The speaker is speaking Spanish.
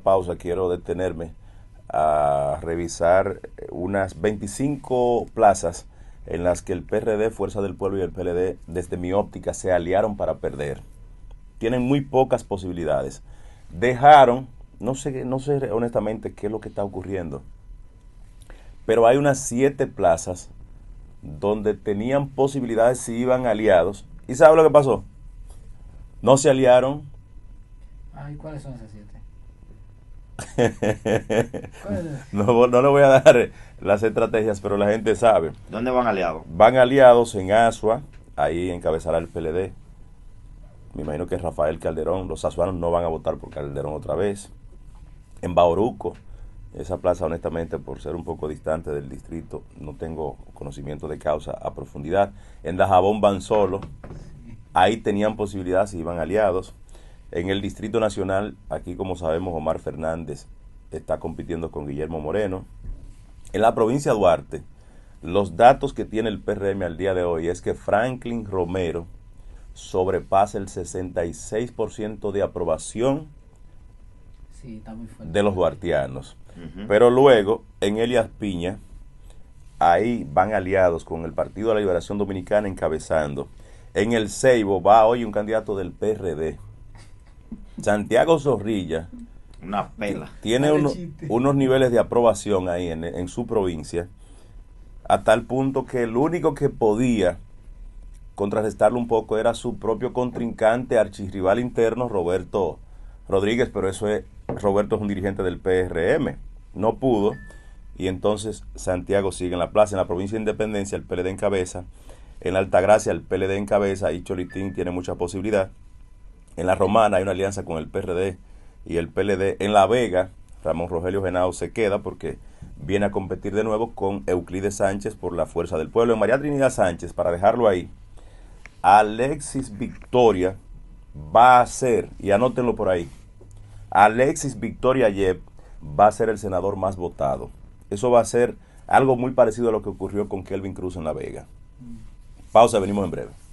pausa quiero detenerme a revisar unas 25 plazas en las que el PRD, Fuerza del Pueblo y el PLD, desde mi óptica, se aliaron para perder. Tienen muy pocas posibilidades. Dejaron, no sé, no sé honestamente qué es lo que está ocurriendo, pero hay unas siete plazas donde tenían posibilidades si iban aliados. ¿Y sabe lo que pasó? No se aliaron. Ay, ¿cuáles son esas siete? no, le voy a dar las estrategias, pero la gente sabe. ¿Dónde van aliados? Van aliados en Asua, ahí encabezará el PLD. Me imagino que Rafael Calderón, los azuanos no van a votar por Calderón otra vez. En Bauruco, esa plaza honestamente por ser un poco distante del distrito, no tengo conocimiento de causa a profundidad. En Dajabón van solos, ahí tenían posibilidades y iban aliados. En el Distrito Nacional, aquí como sabemos, Omar Fernández está compitiendo con Guillermo Moreno. En la provincia de Duarte, los datos que tiene el PRM al día de hoy es que Franklin Romero sobrepasa el 66% de aprobación de los duartianos. Pero luego, en Elias Piña, ahí van aliados con el Partido de la Liberación Dominicana encabezando. En el Ceibo va hoy un candidato del PRD, Santiago Zorrilla. Una pela. Tiene unos niveles de aprobación ahí en, su provincia, a tal punto que el único que podía contrarrestarlo un poco era su propio contrincante, archirrival interno, Roberto Rodríguez, pero eso es, Roberto es un dirigente del PRM. No pudo, y entonces Santiago sigue en la plaza, en la provincia de Independencia, el PLD en cabeza, en Altagracia el PLD en cabeza, y Cholitín tiene mucha posibilidad. En La Romana hay una alianza con el PRD y el PLD. En La Vega, Ramón Rogelio Genao se queda porque viene a competir de nuevo con Euclides Sánchez por la fuerza del pueblo. En María Trinidad Sánchez, para dejarlo ahí, Alexis Victoria va a ser, y anótenlo por ahí, Alexis Victoria Yep va a ser el senador más votado. Eso va a ser algo muy parecido a lo que ocurrió con Kelvin Cruz en La Vega. Pausa, venimos en breve.